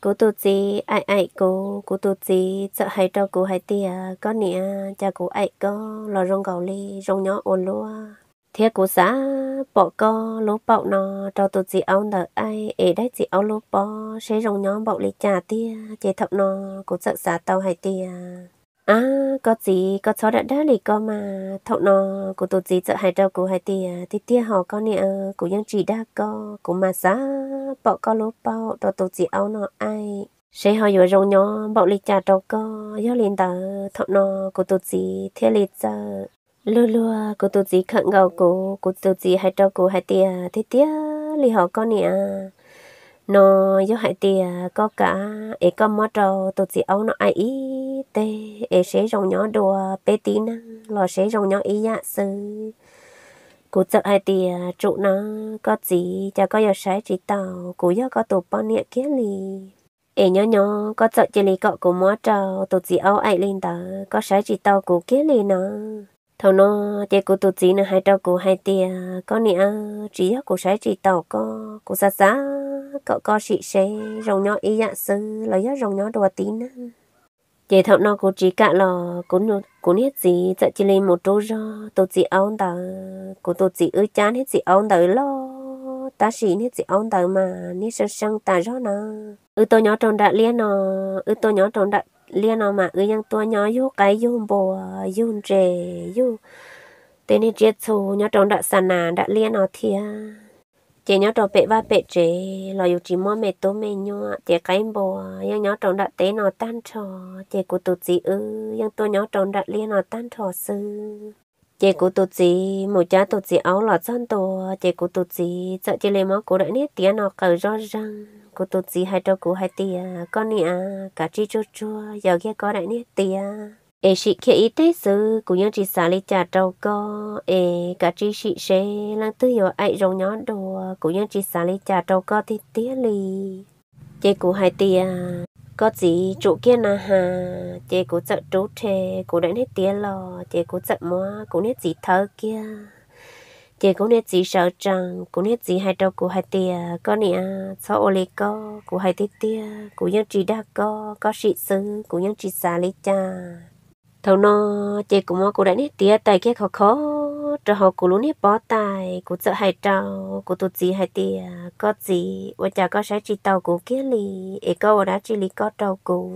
cô tu chi ai ai cô cô tu chi sợ hay cho cô hay tia có nè cha cô ai có lo rong gạo li rong nhỏ ồn lúa thiệt cô xã bỏ co lố bỏ nó cho tu chi áo nợ ai ế đấy chị áo lố bỏ, sẽ rong nhỏ bỏ li cha tia chế thập nó cô sợ xã tao hay tia à có gì có cháu đã đã thì có mà thọ nó của tổ gì sợ hai đâu của hai tia thì tia họ con nè ờ, của nhân chỉ đã có của mà xa bỏ có lố bao đó tổ gì áo nó ai sẽ họ vừa rong nhỏ bỏ lịch trả đâu có do liền tờ thọ nó của tổ gì theo lịch giờ lừa lừa của tổ gì khẩn gạo của của tổ gì hai đâu của hai tia thì tia lì họ con nè nó do hại thì có cả ấy có mất trâu tụt gì ấu nó ai ý tê ấy sẽ rồng nhỏ đùa bé tí năng lò sẽ rồng nhỏ ý dạ sư cú chợt hai thì trụ nó có gì chả có giờ sẽ chỉ tàu cú giờ có tụ bao nhiêu kia lì ấy nhỏ nhỏ có chợt chỉ lì cọ cú mất trâu tụt gì ấu ai lên tờ có sái chỉ tàu cú kia lì nó thầu nó chơi cô tổ gì nữa hai trâu cụ hai tia có nĩa chỉ cụ sái chỉ tàu có cụ xa xa có có chị sẽ rồng nhỏ ý dạ sư lấy ra rồng nhỏ đồ tí nữa chị thợ nó cô chỉ cả lò cụ nó cụ hết gì dạ chỉ lên một chỗ ra tổ gì ông ta cô tổ gì ơi chán hết gì ông ta lo ta chỉ hết gì ông ta mà nít sang sang ta rõ nó ư tôi nhỏ tròn đại liên nó ư tôi nhỏ tròn đại liên nó mà ư yang tua nhỏ yu cái yu bò, yu trẻ yu thế này chết số nhỏ trong đã sàn nà đã liên nó thia chị nhỏ trong bệ ba bệ trẻ lo yu chỉ mua mẹ tố mẹ nhỏ chị cái bò, yang nhỏ trong đã té nó tan trò chị của tụt chị ư yang tua nhỏ trong đã liên nó tan trò sư chị cụ tụt gì một cha tụt gì áo lọt chân tổ chị cụ tụt gì sợ chị lấy máu cô đại nít tiếng nó cởi rõ ràng cô tụt gì hai trâu cô hai tia con nè cả chi chua chua giờ kia có đại nít tia ê chị kia ít thế sự cụ nhớ chị xả lấy trà trâu co ê cả chi chị sẽ lăng tư hiểu ai rong nhỏ đồ cụ nhớ chị xả lấy trà trâu co thì tía lì chị cô hai tia có gì chỗ kia là hà chị cũng chợ trú thề cũng đến hết tía lò chị cũng chợ mua cũng hết gì thơ kia chị cũng hết gì sợ rằng cũng hết gì hai trâu của hai tía có nè sao ô lê co, của hai tía tía cũng nhân chị đã co, có sĩ sư cũng nhân chị xa lý cha thầu nó chị cũng mua cũng đến hết tía tại kia khó khó cho họ cụ lún hết bỏ tài cụ sợ hai trâu cụ tụt gì hai tia có gì và chả có sai chỉ tàu cụ kia lì ấy câu đã chỉ lì có trâu cụ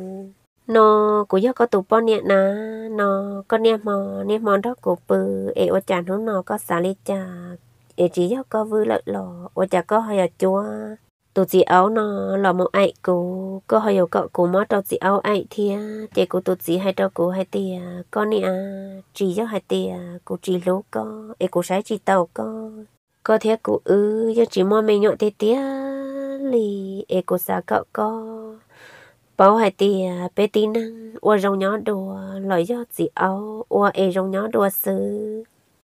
nó cụ do có tụ bao nhiêu nà nó có niệm mò niệm mò đó cụ bự ấy và chả nó nó có xả lì chả ấy chỉ do có vư lợi lò và chả có hai chúa tôi chỉ áo nó là một ai cô có hơi yêu cậu cô mất tôi chỉ áo ai thì chỉ cô tôi chỉ hay cho cô hay thì con nè chị à, cho hay thì cô chỉ lố có ấy cô sai chỉ tàu có có thế cô ư cho chỉ mua mình nhọn tê tía lì ấy cô xa cậu có bảo hay thì bé tí năng ua rong nhỏ đồ, lời cho chỉ áo ua ấy rong nhỏ đồ sư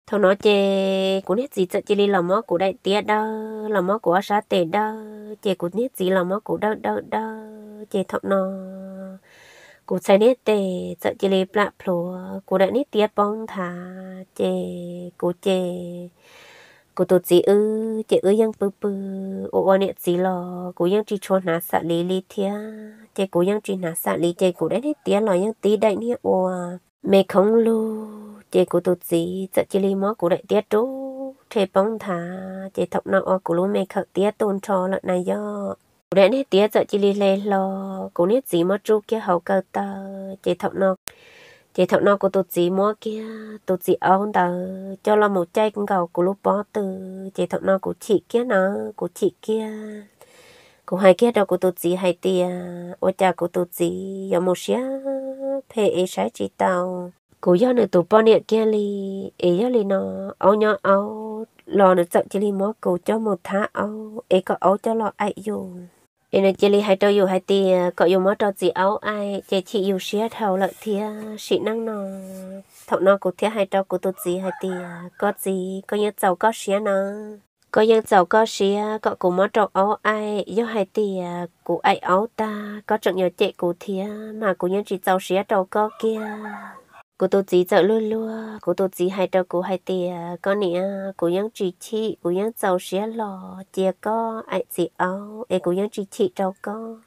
thằng nó chè cũng hết gì chỉ đi làm mó của đại tiệt đó làm mó của sa tiệt đó chè cũng hết gì làm mó của đâu đâu đâu chè thọ nó cũng sai nét tệ chợ chỉ đi plạ plô của đại nét tiệt bông thả chè của chè của tổ chị ư chè ư yang bự bự ô ô nét gì lo của yang chỉ cho nà sạ lì lý thia chè của yang chỉ nà sạ lý chè của đại nét tiết lo yang tí đại nét ô mẹ không luôn chị cụ tụt gì sợ chị li mó cụ đại tiết chú thế bóng thả chị thọc nọ cụ lú mẹ khở tiết tôn trò lợn này do cô đại nét tiết sợ chị li lê lo cô nét gì mó chú kia hậu cờ tờ chị thọc nọ chị thọc nọ cụ tụt gì mó kia tụt gì ông tờ cho là một chai cũng cầu cụ lú bó từ chị thọc nọ cụ chị kia nọ cụ chị kia cô hai kia đâu cô tụt gì hai tia ô cha cô tụt gì giờ một xía phê ấy sai chỉ tao cú do nữa tụ bao nhiêu kia li ấy do li nó áo nhỏ áo lò nữa chọn chỉ li mỏ cú cho một thá áo ấy có áo cho lò ai dù ấy nữa chỉ li hai trâu dù hai tì có dù mỏ trâu gì áo ai chỉ chỉ dù xía thầu lợi thía, sĩ năng nó thọ nó cú thía hai trâu cú tụ gì hai tì có gì có nhớ giàu có xía nó có dân giàu có xí có cụ mó trọc áo ai do hai tì cụ ai áo ta có trận nhờ chạy cụ thía mà cụ nhân chỉ giàu xí trầu có kia cô tôi chỉ sợ luôn luôn cô tôi chỉ hay cho cô hay tia con nè cô nhắn chỉ chị cô nhắn giàu xé lò chia có ai chị áo ai cô nhắn chỉ chị trâu có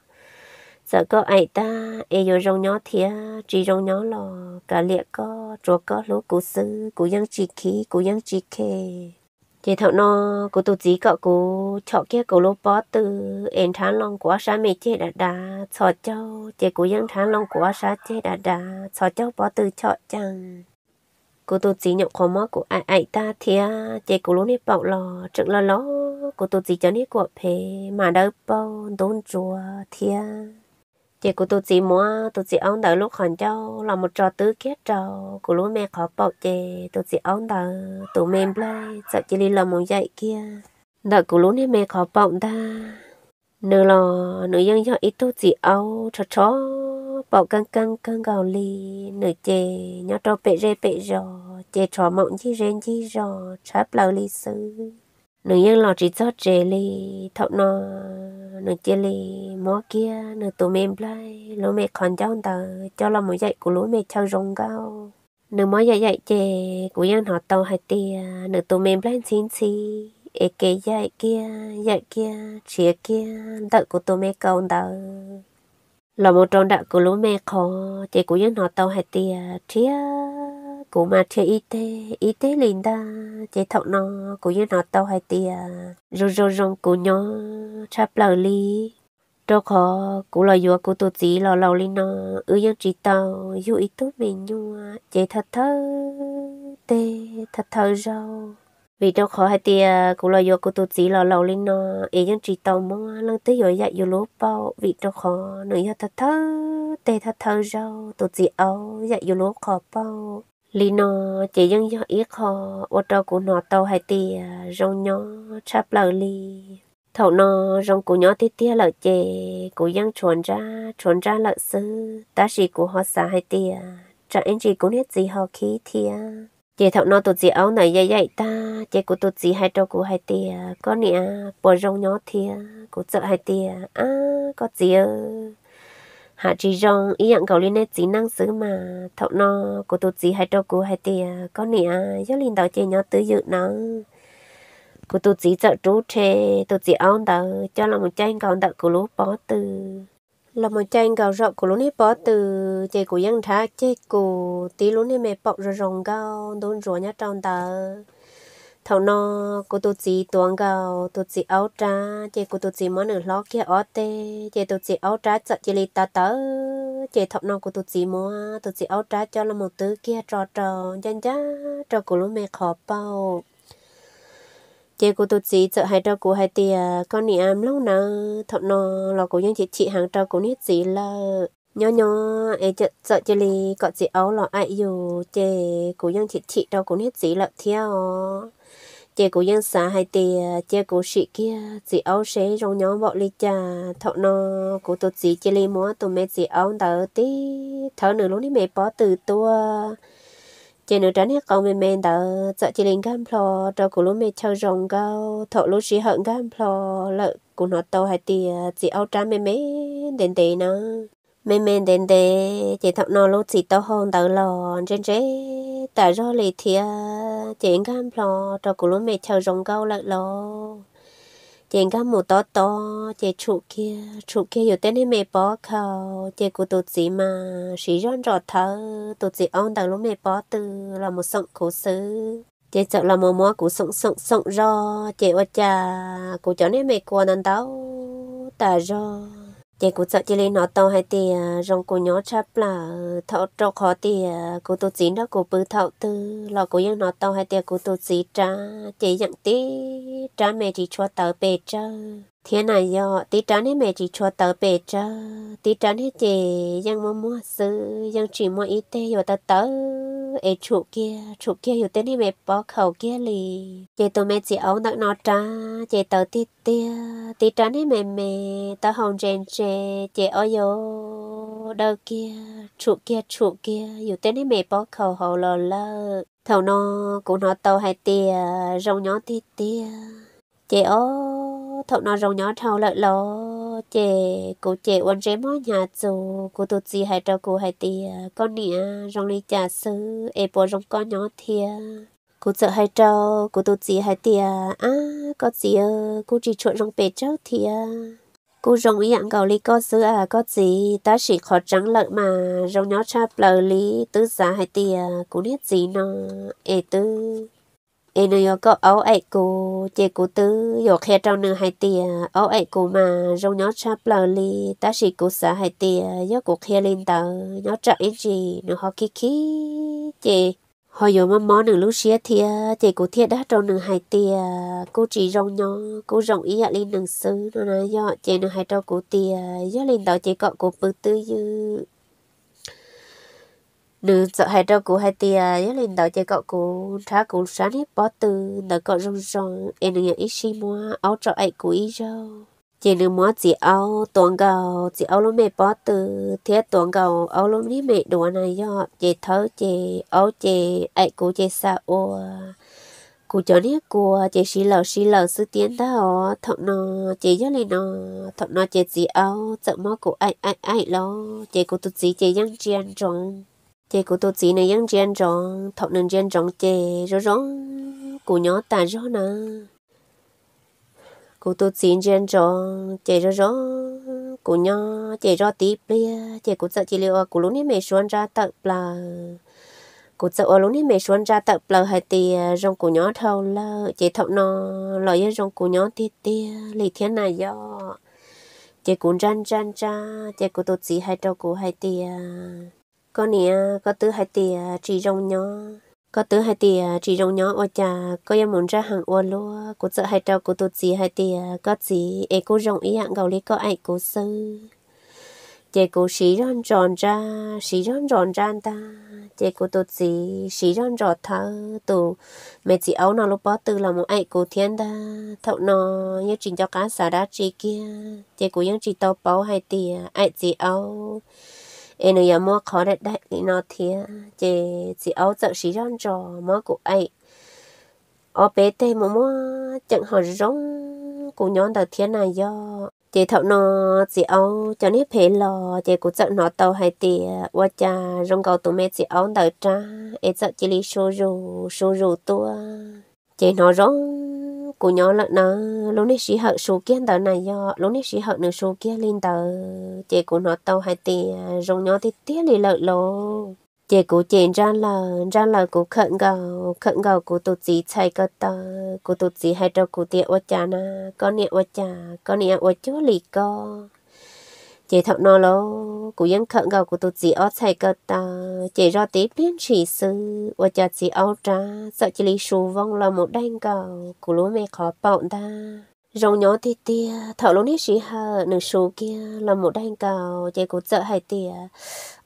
sợ có ai ta ai vô rong nhỏ thía chỉ rong nhỏ lò cả liệt có trò có lúa cô sư cô nhắn chỉ khí cô nhắn chỉ khê chị thợ nó cô tu chỉ cậu cô chọn kia cô lô bó từ em tháng long quá sa mẹ chị đã đã chọn cháu chị cô dân tháng long quá sa chị đã đã chọn cháu bó từ chọn chẳng cô tu chỉ nhậu khó mơ của ai ai ta thì chị cô lô nếp bảo lò trực lò lò cô tu chỉ cho nếp quả phê mà đỡ bao đôn chùa thì chị của tôi chỉ mua tôi chỉ ông đợi lúc hoàn châu là một trò tứ kết trò của lúa mẹ khó bảo chị tôi chỉ ông đợi tụ mềm lên sợ chị đi làm một dạy kia đợi của lúa mẹ khó bảo ta nửa lò nửa dân do ít tôi chỉ ông cho chó bảo căng căng căng gào lì nửa chè nhỏ trò bệ rê bệ rò chè trò mộng chi rên chi rò chắp lầu lì sư nửa dân lò chỉ cho chè lì thọ nò nó chơi lì mó kia nó tụ mềm lại lỗ mẹ còn cháu tờ cho là một dạy của lỗ mẹ cháu rong cao nó mó dạy dạy chè của dân họ tàu hay tìa nó tụ mềm lại xin xì ê kê dạy kia dạy kia chia kia đợi của tụ mẹ cầu tờ là một tròn đạo của lỗ mẹ khó chè của dân họ tàu hay tìa chia cụ mà chơi y tế y tế liền ta chế thọ nó cụ như nó tao hay tia rồi rồi rồi cụ nhớ, chắp lời li cho khó cụ lo vừa cụ tụt chỉ lo lâu lên nó ư dân chỉ tao dù ý tốt mình nhua, chế thật thơ tê thật thơ rau vì đâu khó hay tia à, cụ lo vừa cụ tụt chỉ lo lâu lên nó ý dân chỉ tao mong lần tới rồi dạy dù lố bao vì đâu khó nữa thật thơ tê thật thơ rau tụt chỉ áo dạy dù lố khó bao lì nó chỉ dân do ít họ ô tô của nó tàu hay tì à, rong nhỏ chắp lờ lì thầu nó rong của nhỏ tít tía lợ chè của dân chuẩn ra chuẩn ra lợ sư ta chỉ của họ xả hay tì chẳng anh chị cũng hết gì họ khí thia chị thầu nó tụt gì áo này dạy dạy ta chị của tụt gì hai trâu của hai tìa à, có nè à, bò rong nhỏ thia của sợ hai tìa à có gì ơ hạ chỉ rong ý nhận cậu liên hệ chỉ năng xứ mà thậu no của tụt chỉ hay trâu của hay tìa có à gió liên đầu chơi nhỏ tứ dự nó của tụt chỉ sợ trú chê tụt chỉ ông tờ cho là một chanh cậu tờ của lúa bỏ từ là một chanh cậu rộng của lúa nếp bỏ từ chơi của dân thá chơi của tí lúa nếp mẹ bọc rồi rồng cao đôn rùa nhá trong tờ thầu nó cô tu chỉ tuồng gạo tu chỉ áo trá chị cô tu chỉ món nửa lót kia ó tê chị tu chỉ áo trá chợ chị lì ta tớ chị thọ nó cô tu chỉ mua tu chỉ áo trá cho là một thứ kia trò trò chân chá trò cô lúc mẹ khó bao chị cô tu chỉ chợ hai trò cô hai tia con nị am lâu nè thọ nó là cô nhân chị chị hàng trò cô nít gì là nhỏ nhỏ ấy chợ chợ chị lì cọ chị áo là ai dù chị cô nhân chị chị trò cô nít gì là theo chế của dân xã hay thì ờ, chế của sĩ kia chỉ áo sẽ rong nhóm bọn lý cha thọ nó của tụt chỉ chế lý múa tụi mẹ chỉ áo đỡ tí thở nửa lúc đi mẹ bỏ từ tua chế nửa trán hết con mẹ mẹ đỡ sợ chế linh cam phò cho của lúc mẹ chơi rong cao thọ lúc sĩ hận cam phò lợ của nó tàu hay thì chỉ áo trá mẹ mẹ đền tệ nó mẹ mẹ đền tệ chế thọ nó lúc chỉ tàu hôn đỡ lò trên chế tại do lì thiệt chuyện cam lò cho cô lúa mẹ chờ rồng câu lại lo chuyện cam mù to to chị trụ kia trụ kia dù tên hay mẹ bỏ khâu chị cô tụt gì mà sĩ rón rọt thở tụt gì ông tàu lúa mẹ bỏ từ là một sọng khổ xứ chị sợ là mò mò của sọng sọng sọng ro chị ở cha cô chỗ nên mẹ quan anh đâu ta ro chị cũng sợ chị lên nó to hay thì à, rong cô nhỏ chắp là ờ, thọ cho khó thì à, cô tôi chín đó cô bự thọ tư lò cô yên nó to hay thì cô tôi chín cha chị dặn tí cha mẹ chỉ cho tớ bề cha thế này do tí cha này mẹ chỉ cho tớ bề cha tí cha này chị dặn mua mua sư dặn chỉ mua ít tê rồi tớ tớ ê chủ kia chủ kia hiểu tên đi mẹ bỏ khẩu kia lì chị tụi mẹ chỉ ấu nặng nó trà, chị tớ tít tia tít trà đi mẹ mẹ tớ hồng chèn chè chị ở yo đâu kia chủ kia chủ kia hiểu tên đi mẹ bỏ khẩu hậu lò lơ thầu nó cũng nó tàu hai tia rồng nhỏ tít tia chị ô thầu nó rồng nhỏ thầu lợi lò chị cụ chị quan chế mỗi nhà chủ cụ tụt gì hai cho cụ hay thì à, con nịa rong ly trà sư ê e bò rong con nhỏ thia cụ sợ hay cho cụ tụt gì hay thì à có gì ơ cụ chỉ chuột rong bể cháu thia cụ rong ý ăn gạo ly có sứ à có gì ta chỉ khó trắng lợn mà rong nhỏ cha lợ lý tứ giá hai thì à, cụ biết gì nó ai e tư ai nữa yo có ấu ấy cô chị cô tứ yo khe trong nương hai tia ấu ấy cô mà rong nhó chắp lờ li ta chỉ cô xã hai tia yo cô khe lên tờ nhó chắp ít gì nó họ kí kí chị họ yo mà món nương lúc xía thia chị cô thiệt đã trong nương hai tia cô chỉ rong nhó cô rong ý lên nương xứ nó nói yo chị nương hai trâu cô tia yo lên tờ chị có cô bự tư dư nữ sợ hai trâu cụ hai tia nhớ lên đầu chơi cậu cũng thả cụ sáng hết bó từ đỡ cậu rong rong em đừng nhận ít xí mua áo cho ấy cũng ít râu chị nữ mua chỉ áo toàn gầu chỉ áo lông mẹ bó từ thế toàn gầu áo lông ní mẹ đùa này do chị thớ chị áo chị ấy cũng chị xa ô cụ cho nít của chị xí lầu xí lầu sư tiến đó thọ nó chị nhớ lên nó thọ nó chị chỉ áo sợ mua của ấy ấy ấy lo chị cụ tụt gì chị chị chiên tròn chị của tôi chỉ này dân trên tròn thọ nên chen tròn chị rõ rõ cô nhỏ ta rõ nè cô tôi chỉ chen tròn chị rõ rõ cô nhỏ chị rõ tí bia chị cụ sợ chị liệu cô lúc này mẹ xuân ra tập là cô sợ ở lúc này mẹ xuân ra tập là hai tì à, rong cô nhỏ thâu là chị thọ nó lợi với rong cô nhỏ tì tì lì thiên này do chị cũng ran ran cha chị của tôi chỉ hai trâu cụ hai tì à có nè có tứ hai tỷ chỉ à, rong nhó có tứ hai tỷ chỉ à, rong nhó ôi cha có em muốn ra hàng ô lúa cô sợ hai trâu cô tụt gì hai tỷ à, có gì ê cô rong ý hạng gầu lý có ai cô sư chị cô xí rón ròn ra xí rón ròn ra ta chị cô tụt gì xí rón rọt thở tụ mẹ chị ấu nó lúc bó tư là một ai cô thiên ta thậu nó như trình cho cá xả đá chị kia chị cô những chị tàu bó hai tỷ ai chị ấu em nó giờ mua khó để đấy cái nó thì chị chị áo chợ xí rong trò mua của ai, ở bé tê mà mua chẳng hỏi rong của nhóm đầu thiên này do chị thọ nó chị áo cho nên phải lò chị cũng chợ nó tàu hai tiệt qua cha rong cầu tụi mẹ chị áo đầu cha em chợ chị lấy số rù số rù tua chị nó rong cô nhỏ lợn nó lúc nãy sĩ hợ số kia tờ này do lúc nãy sĩ hợ nửa số kia lên tờ chị của nó tàu hai tỷ rong nhỏ thì tiếc lì lợn lô chị của chị ra là ra là của khẩn gầu khẩn gầu của tụt gì chạy cơ tờ của tụt gì hai trâu của tiệm ô cha na con niệm ô cha con niệm ô chúa lì co chị thọ nó lo cụ dân khẩn gầu của tôi chị ở thầy cơ ta chị ra tiếp biến chỉ sư và cho chị ở ra sợ chị lý sù vong là một đanh cầu của lúa mẹ khó bọn ta rồng nhỏ tia tia thợ lúa nít sĩ hờ nửa sù kia là một đanh cầu chị cụ sợ hai tia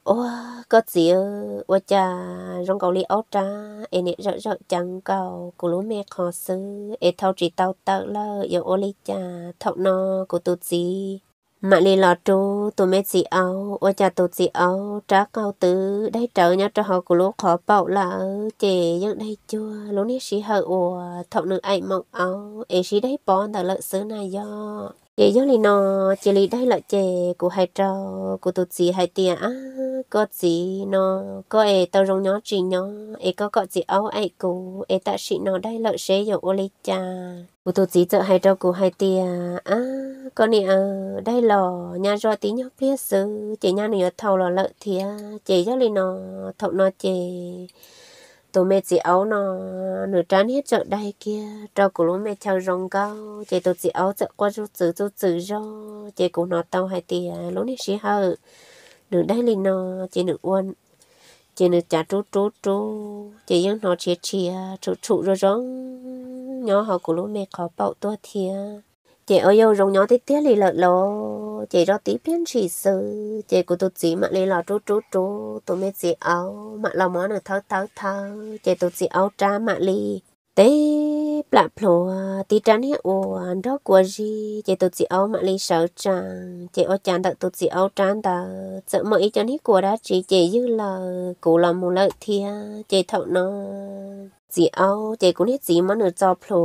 ô có gì ơ ô cha rồng cầu li ô cha ê nè rợ rợ chẳng cầu của lúa mẹ khó sư ê thao chỉ tao tớ lơ yêu ô li cha thọ nó của tôi gì mà lì lọ trú tụi mẹ chị áo ô cha tụi chị áo trá cao tứ đây trở nhau cho họ của lúc khó bảo là chị dân đây chưa lúc nít xí hờ ủa thọ nữ ai mong áo ấy xí đây bón đã lợi xứ này do chị giống lì nó chị lì đây là chị của hai trò của tụt gì hai tia á à, có gì nó có ai tao rong nhỏ chị nhỏ ai có có gì áo ai cũ ai ta chị nó đây là sẽ dùng oli lì cha của tụt gì chợ hai trò của hai tia á à, con nè à đây là nhà do tí nhóc biết sự chị nhà này thầu là lợi thì chị giống lì nó thầu nó chị tụi mẹ chị áo nó nửa trán hết chợ đây kia trâu của lũ mẹ theo rong cao chị tụi chị áo chợ qua rút chữ rút chữ cho chị cũng nó tao hai tì lũ này xí hờ nửa đây lên nó chị nửa uôn chị nửa chả chú chú chú chị vẫn nó chia chia trụ trụ rồi rong nhỏ họ của lũ mẹ khó bảo tua thia chị ơi yêu rong nhỏ tí tía lì lợt lo chị cho tí biến chỉ sư chị của tôi chỉ mặc lì lò trú trú trú tôi mới chỉ áo mặc lò món là tháo tháo tháo chị tôi chỉ áo trá mặc lì tế bạc plô tí trán hết ô đó của gì chị tôi chỉ áo mặc lì sợ chàng chị áo chàng đợt tôi chỉ áo tràn đợt sợ mọi ý chán hết của đã chị chị dư là cụ làm một lợi thia chị thọ nó chị âu chị cũng hết gì mà nửa cho plo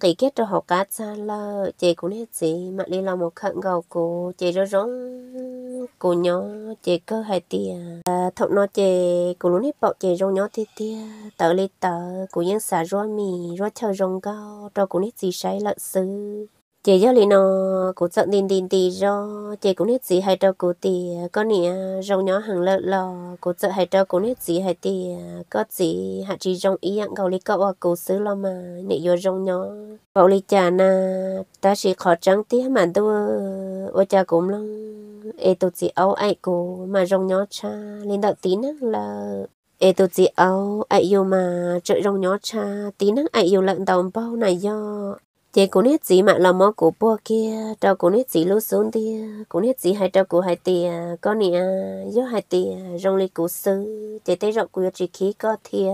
cái kết cho họ cá cha là chị cũng hết gì mà đi làm một khăn gạo cô chị rồi rong cô nhỏ chị cơ hai tia à thọ nó chị cũng luôn hết bảo chị rong nhỏ tia tia tớ lấy tớ cũng yên xả rồi mì rồi chờ rong gạo cho cũng hết gì sai lợn sư chị cho lý nó cũng chọn tin tin tì do chị cũng hết gì hay cho cô tì có nè rong nhỏ hàng lợn lò cũng chọn hay cho cũng hết gì hay tì có gì hạ chỉ rong ý ăn cầu lì cậu à cô xứ lo mà nị vô rong nhỏ bảo lì chả na ta chỉ khó trắng tí mà tôi ô cha cũng lắm ê tôi chỉ áo ai cô mà rong nhỏ cha lên đạo tí nữa là ê tôi chỉ áo ai yêu mà trợ rong nhỏ cha tí nữa ai yêu lợn đồng bao này do chị cũng biết gì mà làm mò của bố kia cháu cũng biết gì lúc xuống đi cũng biết gì hay cháu của hai tì con nè do hai tì rong lì của sư chị tê rộng của chị khí có thia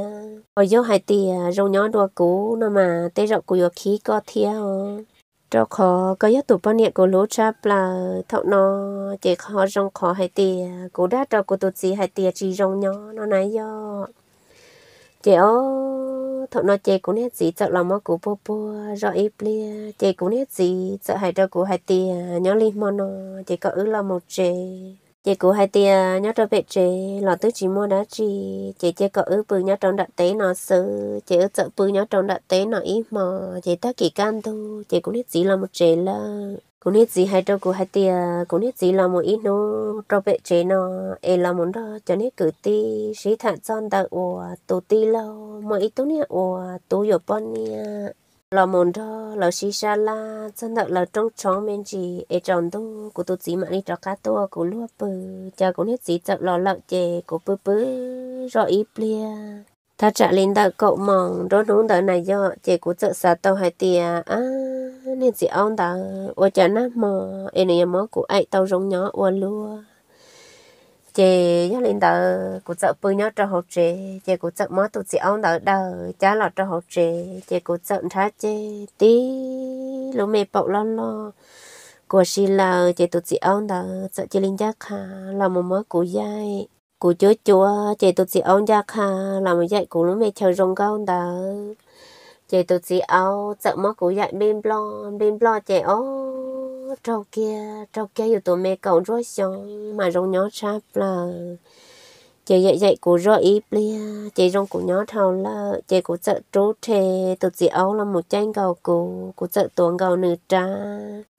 ở do hai tì rong nhỏ đùa cũ nó mà tê rộng của khí có thia cháu khó có nhất tụ bao nhiêu của lúa chắp là thọ nó chỉ khó rong khó hai tì cố đã cháu của tụt gì hai tì chỉ rong nhỏ nó nói do chị ơi thọ nó chơi cũng hết gì chợ lòng mà cũng bố bố rồi ít chơi cũng hết gì chợ hải đâu cũng hai tiền nhó lim mòn nó chơi có ứ là một chơi chơi cũng hai tiền nhó cho bệ chè lọ tứ chỉ mua đá chi chơi chơi có ứ bự nhó trong đặt tế nó sứ chơi ứ chợ bự nhó trong đặt tế nó ít mà chơi ta kỳ can tu chơi cũng hết gì là một chơi là cô nít gì hay cho cô hay thì cô nít gì là một ít nó cho bé chế nó em là muốn đó cho nít cứ ti sĩ thản son đã ủa tổ ti lâu mà ít tổ nè ủa tổ yếu bọn nè là muốn đó là sĩ sa la chân thật là trong chóng mình chỉ em chọn tu của tổ gì mà đi cho cá tổ của lúa bự cho cô nít gì chọn lò lợn chè của bự bự rồi ít liền ta trả lên đợi cậu mong đó đúng đợi này do chị của sợ sợ tàu hay tiền à nên chị ông ta ôi chả nát mò em này mò của ai tàu giống nhỏ ô luôn chị nhớ lên đợi của sợ bơi nhỏ cho học trẻ chị của sợ mò tụi chị ông đợi đợi chả lọt cho học trẻ chị của sợ thá chị tí lúc mẹ bọc lo lo của chị là chị tụi chị ông đợi sợ chị lên giác hà là một mối của dai cú chúa chúa chạy tụt chị ông ra kha làm một dạy cú lúc mẹ chờ rong cao đó chạy tụt chị ông sợ mất cú dạy bên blo bên blo chạy ô trâu kia trâu kia mẹ cậu rồi xong mà rong nhó chắp là chị dạy dạy cô rõ ý bia chị rong cô nhỏ thầu là chị cô sợ trố thề tụt chị áo là một tranh cầu cô cô sợ tuồng cầu nửa trá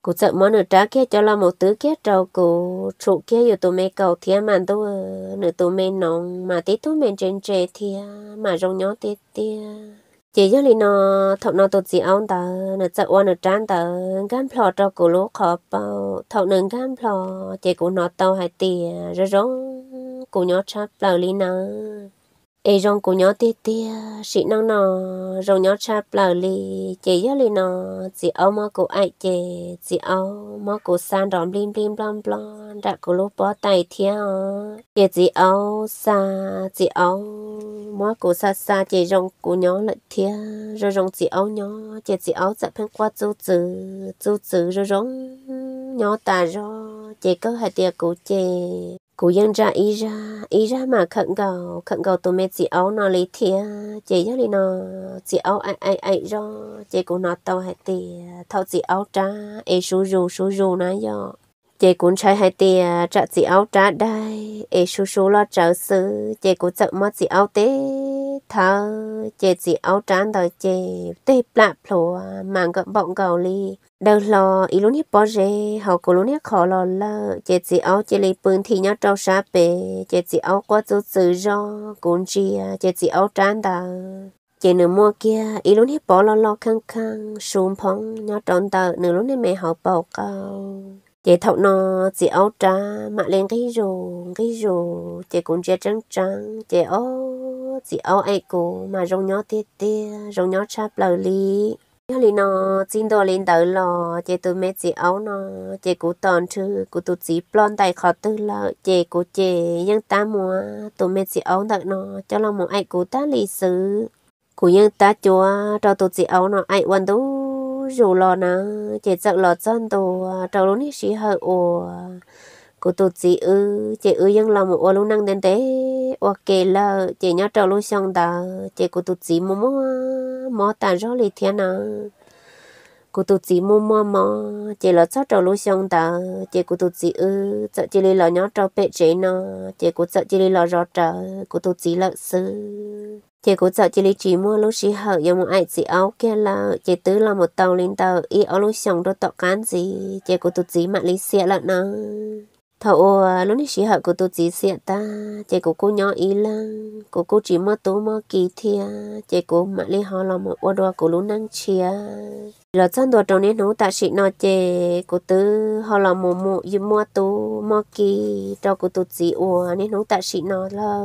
cô sợ món nửa trá kia cho là một thứ kia trâu cô trụ kia giờ tụi mẹ cầu thiên mà tôi nửa tụi mẹ nòng mà tí tụi mẹ trên trề thiên mà rong nhỏ tí tê chị giáo lý nó thọc nó tụt chị áo tờ nửa sợ qua nửa trán tờ gan phò trâu cô lố khó bao thọc nửa gan phò chị cô nó tàu hai tiền rồi rong cô nhỏ cha lờ li nó ê rong cô nhỏ tê tê chị nó nó rong nhỏ cha lờ li chị nhớ li nó chị áo mơ cô ai chị chị áo mơ cô san đòn blim blim blom blom đã cô lúc bỏ tay theo chị chị áo xa chị áo mơ cô xa xa chị rong cô nhỏ lại theo rồi rong chị áo nhỏ chị chị áo dạ phăng qua chú chữ chú chữ rồi rong nhỏ ta rồi chị có hai tia cụ chị cú dân ra ý ra ý ra mà khẩn cầu khẩn cầu tụi mẹ chị áo nó lấy thia chị giáo đi nó chị áo ai ai ai do chị cũng nói tàu hay tì thâu chị áo trả ấy sú rù sú rù nó do chị cũng chơi hay tì trả chị áo trả đây ấy sú sú lo trở sự chị cũng chậm mất chị áo tê thở chê chị áo trán đời chê tê plạ plô màng gặp bọn gầu li đầu lò ý luôn hết bỏ rê hậu cổ luôn hết khó lò lơ chê chị áo chê lì bưng thì nhau trâu xa bề chê chị áo quá chú sử do cuốn chi chê chị áo trán đời chị nửa mùa kia ý luôn hết bỏ lo lo khăng khăng xuống phong nhau tròn tờ nửa luôn hết mẹ hậu bầu câu chị thọc nó chị áo trá mạ lên cái rồ cái rồ chị cũng chị trắng trắng chị ô chỉ ao ai cố mà rong nhỏ tê tê rong nhỏ chắp lờ li nhớ li nó chín đồ lên đỡ lò chị tụi mẹ chị áo nó chị cú toàn chứ cú tụi chị plon tay khó tư lợ chị cú chị nhưng ta mua tụi mẹ chị áo đợi nó cho lòng một ai cú ta lì xứ cú nhưng ta chúa cho tụi chị áo nó ai quan tú dù lò nó chị sợ lò chân tôi, cho lúc đi xí hơi ủa cô tu chị ư chị ư dân làm một ô lúc năng đến thế ô kê là chị nhớ trâu lúc xong ta chị cô tu chị mua mua mò ta rõ lì thiên à cô tu chị mua mua, mò chị là sao trâu lúc xong ta chị cô tu chị ư sợ chị lì là nhớ trâu bệ chị nó chị cô sợ chị lì là rõ trâu cô tu chị là sư chị cũng sợ chị lý chỉ mua lúc chị hở giờ một ai chị áo kia là chị tứ là một tàu lên tàu y áo lúc xong đôi tọt cán gì chị cũng tụt gì mà lì xịa lận nó thầu ờ, lúc nãy chị họ cô tôi chỉ xe ta chị cô cô nhỏ ý là cô cô chỉ mất tố mất kỳ thia à, chị cô mà lấy họ làm một ô đo cô lúc năng chia à. rồi chân đồ trong nên nó ta chị nói chị cô tư họ làm một một gì mất tố mất kỳ cho cô tôi chỉ ủa nên nó ta chị nói là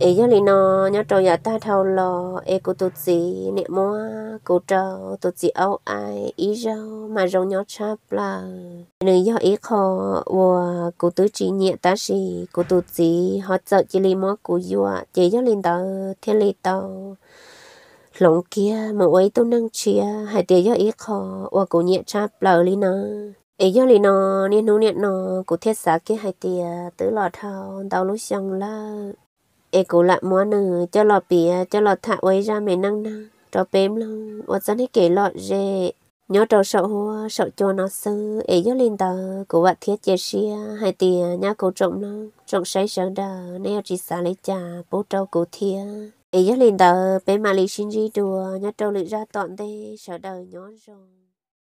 ấy giờ lì nó nhớ trâu giờ ta thâu lò e cô tụt gì nè mua cô trâu tụt gì áo ai ý rau mà rau nhớ chắp là nữ do ý khó và cô tứ chỉ nhẹ ta gì cô tụt gì họ sợ chỉ lì mua cô vua chỉ giờ lì tàu thiên lì tàu lòng kia mà ấy tôi nâng chia hai tiền do ý khó và cô nhẹ chắp là lì nó ấy giờ lì nó nên nó nên nó cô thiết xác cái hai tiền tứ lò thâu tàu lúc xong là เอกูละมัวหนึ่งจะหลอปีจะหลอถะไว้ราเมนั่งนะจอเปมลงว่าจะให้เกลอเจ nhớ trâu sợ hoa sợ cho nó sư ấy nhớ lên tờ của bạn thiết chế xia hai tiền nhà cổ trộm nó trộm say sợ đờ neo chỉ xả lấy trà bố trâu cổ thia ấy nhớ lên tờ bé mà lì xin đi đùa nhà trâu lựa ra tọn tê sợ đờ nhớ rồi